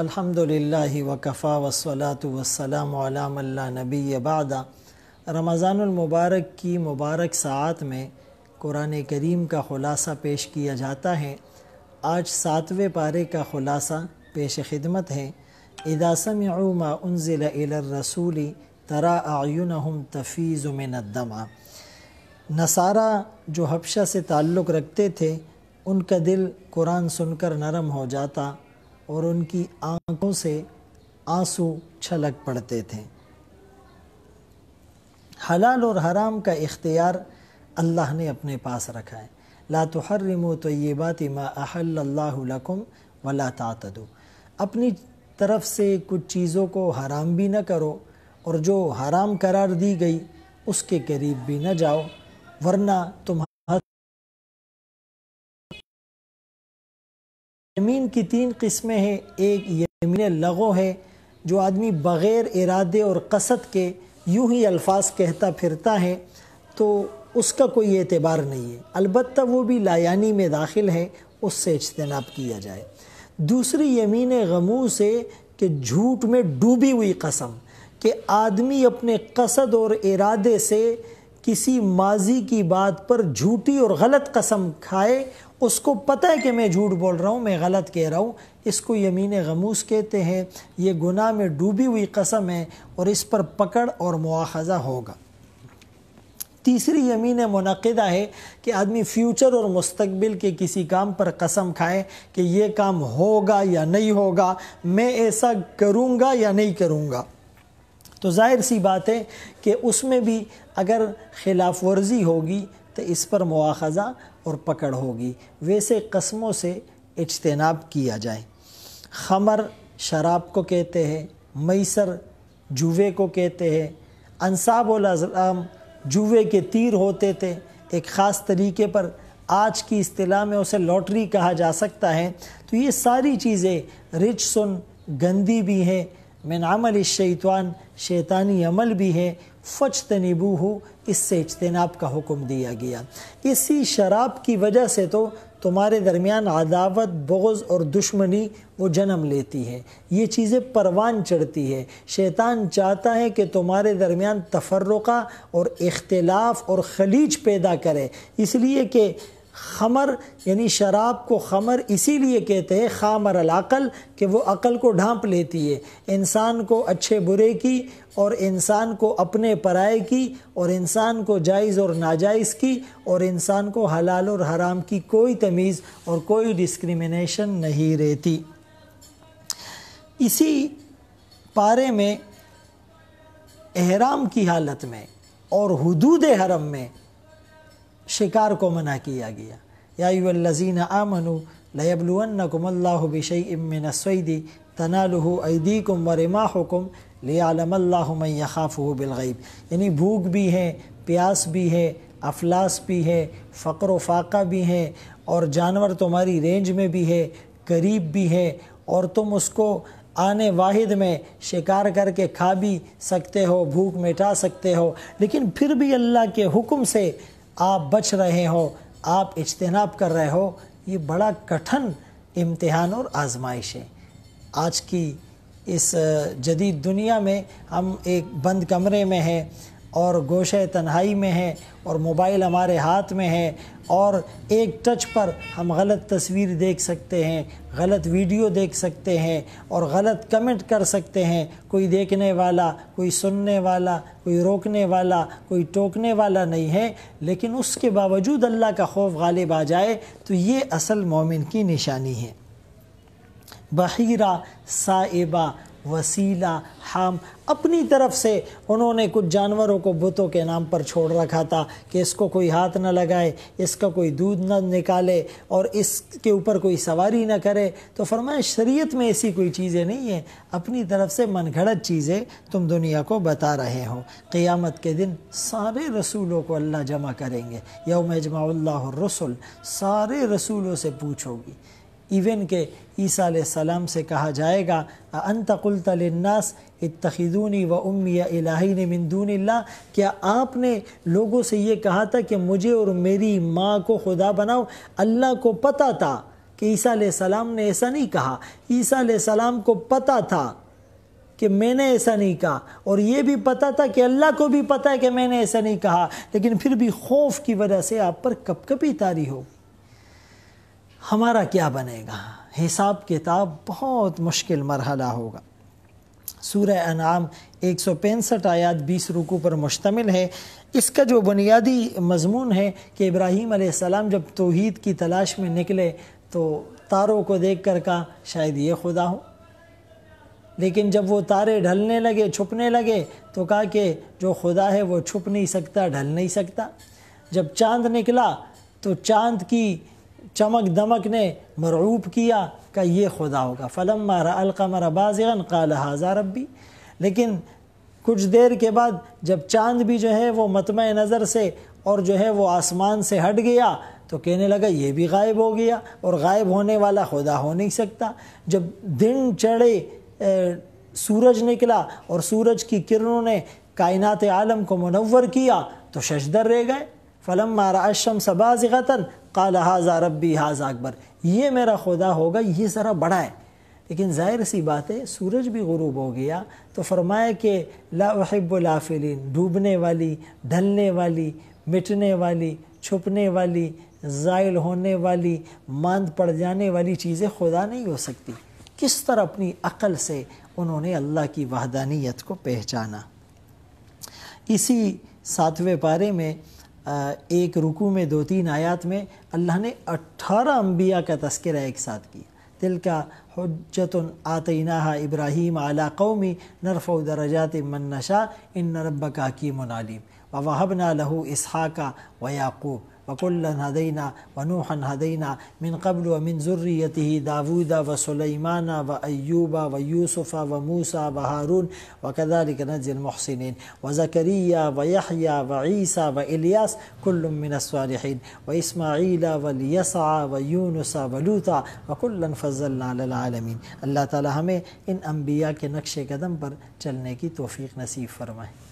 अल्हम्दुलिल्लाहि वकफ़ा वसलात वसलाम नबी बाद रमज़ानमबारक की मुबारक सात में कुरान करीम का ख़ुलासा पेश किया जाता है आज सातवें पारे का ख़ुलासा पेश खिदमत है इदासम उमा उनजिल रसूली तरा आयुन हम तफ़ीज़ मनदमा नसारा जो हबशा से ताल्लुक़ रखते थे उनका दिल कुरान सुनकर नरम हो जाता और उनकी आंखों से आंसू छलक पड़ते थे हलाल और हराम का इख्तियार अल्लाह ने अपने पास रखा है ला तहरम तयबात माहल्लाकुम वला तातदु अपनी तरफ से कुछ चीज़ों को हराम भी न करो और जो हराम करार दी गई उसके करीब भी न जाओ वरना तुम यमीन की तीन किस्में हैं एक यमीन लगो है जो आदमी बग़ैर इरादे और कसद के यूं ही अल्फाज कहता फिरता है तो उसका कोई एतबार नहीं है अलबत् वो भी लायानी में दाखिल है उससे इजतनाब किया जाए दूसरी यमीन गमू से कि झूठ में डूबी हुई कसम कि आदमी अपने कसद और इरादे से किसी माजी की बात पर झूठी और गलत कसम खाए उसको पता है कि मैं झूठ बोल रहा हूँ मैं गलत कह रहा हूँ इसको यमीन गमूस कहते हैं ये गुनाह में डूबी हुई कसम है और इस पर पकड़ और मुआखजा होगा तीसरी यमीन मनदा है कि आदमी फ्यूचर और मुस्तबिल के किसी काम पर कसम खाए कि ये काम होगा या नहीं होगा मैं ऐसा करूँगा या नहीं करूँगा तो जाहिर सी बात है कि उसमें भी अगर खिलाफ वर्जी होगी तो इस पर मुआखजा और पकड़ होगी वैसे कस्मों से इजतनाब किया जाए खमर शराब को कहते हैं मैसर जुए को कहते हैं अनसाब अज़लाम जुए के तीर होते थे एक ख़ास तरीके पर आज की अतलाह में उसे लॉटरी कहा जा सकता है तो ये सारी चीज़ें रिच सुन गंदी भी हैं मिन अमल शैतवान शैतानी अमल भी है फ़च तनिबू हो इससे इजतनाब का हुक्म दिया गया इसी शराब की वजह से तो तुम्हारे दरमियान अदावत बोज़ और दुश्मनी वो जन्म लेती है ये चीज़ें परवान चढ़ती है शैतान चाहता है कि तुम्हारे दरमियान तफरका और इख्तलाफ और खलीज पैदा करे इसलिए कि खमर यानी शराब को खमर इसीलिए कहते हैं खामर अलाकल कि वो अकल को ढांप लेती है इंसान को अच्छे बुरे की और इंसान को अपने पराए की और इंसान को जायज़ और नाजायज़ की और इंसान को हलाल और हराम की कोई तमीज़ और कोई डिस्क्रिमिनेशन नहीं रहती इसी पारे में एहराम की हालत में और हदूद हरम में शिकार को मना किया गया याजीन आमनु लयबलकुमल्लाबिशईमिनसैदी तनालहु कुम वरमा हुकुम लियालमल्लाखाफ़ु बिलगैब यानी भूख भी है प्यास भी है अफलास भी है फ़क्र फाका भी है और जानवर तुम्हारी रेंज में भी है करीब भी है और तुम उसको आने वाहिद में शिकार करके खा भी सकते हो भूख मिटा सकते हो लेकिन फिर भी अल्लाह के हुक्म से आप बच रहे हो आप इज्तनाब कर रहे हो ये बड़ा कठिन इम्तहान और आजमाइश है आज की इस जदीद दुनिया में हम एक बंद कमरे में हैं और गोशे तन्हाई में है और मोबाइल हमारे हाथ में है और एक टच पर हम गलत तस्वीर देख सकते हैं गलत वीडियो देख सकते हैं और गलत कमेंट कर सकते हैं कोई देखने वाला कोई सुनने वाला कोई रोकने वाला कोई टोकने वाला नहीं है लेकिन उसके बावजूद अल्लाह का खौफ गालिब आ जाए तो ये असल मोमिन की निशानी है बहीरा साइबा वसीला हम अपनी तरफ से उन्होंने कुछ जानवरों को बुतों के नाम पर छोड़ रखा था कि इसको कोई हाथ न लगाए इसका कोई दूध न निकाले और इसके ऊपर कोई सवारी न करे तो फरमाए शरीयत में ऐसी कोई चीज़ें नहीं हैं अपनी तरफ से घड़त चीज़ें तुम दुनिया को बता रहे हो क़ियामत के दिन सारे रसूलों को अल्लाह जमा करेंगे यौम जमाउल्ला रसुल सारे रसूलों से पूछोगी इवन के ईसा सलाम से कहा जाएगा अनतकुलतलन्नास इतखिदूनी व उम्मी इलाही ने मिंदून क्या आपने लोगों से ये कहा था कि मुझे और मेरी माँ को खुदा बनाओ अल्लाह को पता था कि ईसा सलाम ने ऐसा नहीं कहा ईसा सलाम को पता था कि मैंने ऐसा नहीं कहा और ये भी पता था कि अल्लाह को भी पता है कि मैंने ऐसा नहीं कहा लेकिन फिर भी खौफ की वजह से आप पर कभी तारी हो हमारा क्या बनेगा हिसाब किताब बहुत मुश्किल मरहला होगा सूर्य अनाम एक सौ पैंसठ आयात बीस रुकू पर मुश्तमिल है इसका जो बुनियादी मजमून है कि इब्राहीम आसमाम जब तोहद की तलाश में निकले तो तारों को देख कर कहा शायद ये खुदा हो लेकिन जब वो तारे ढलने लगे छुपने लगे तो कहा कि जो खुदा है वो छुप नहीं सकता ढल नहीं सकता जब चाँद निकला तो चाँद की चमक दमक ने मरूब किया का ये खुदा होगा फ़लम मारा अलकमर बाज़न काल हाजा रबी लेकिन कुछ देर के बाद जब चांद भी जो है वो मतम नज़र से और जो है वो आसमान से हट गया तो कहने लगा ये भी गायब हो गया और गायब होने वाला खुदा हो नहीं सकता जब दिन चढ़े सूरज निकला और सूरज की किरणों ने कायनात आलम को मनवर किया तो शशदर रह गए फ़लम मारा अशम सबाज़ काल हाजा रबी हाजा अकबर ये मेरा खुदा होगा ये ज़रा बड़ा है लेकिन ज़ाहिर सी बात है सूरज भी गरूब हो गया तो फरमाया कि लाहब्लाफिलिन डूबने वाली ढलने वाली मिटने वाली छुपने वाली ज़ायल होने वाली मांद पड़ जाने वाली चीज़ें खुदा नहीं हो सकती किस तरह अपनी अकल से उन्होंने अल्लाह की वहदानियत को पहचाना इसी सातवें पारे में एक रुकू में दो तीन आयात में अल्लाह ने अट्ठारह अम्बिया का तस्करा एक साथ किया दिल का हजत आतना इब्राहिम आला कौमी नरफ़ दरजात मन्नशा इन नरब का हकीम आलिम ووهبنا له إسحاق ويعقوب وكلا هدينا ونوحا هدينا من قبل ومن ذريته داوود وسليمان وأيوب ويوسف وموسى وهارون وكذلك نجزي المحسنين وزكريا ويحيى وعيسى وإلياس كل من الصالحين وإسماعيل واليسع ويونس ولوطا وكلا فضلنا على العالمين الله تعالى همي ان أنبياء کے نقش قدم پر چلنے کی توفیق نصیب فرمائے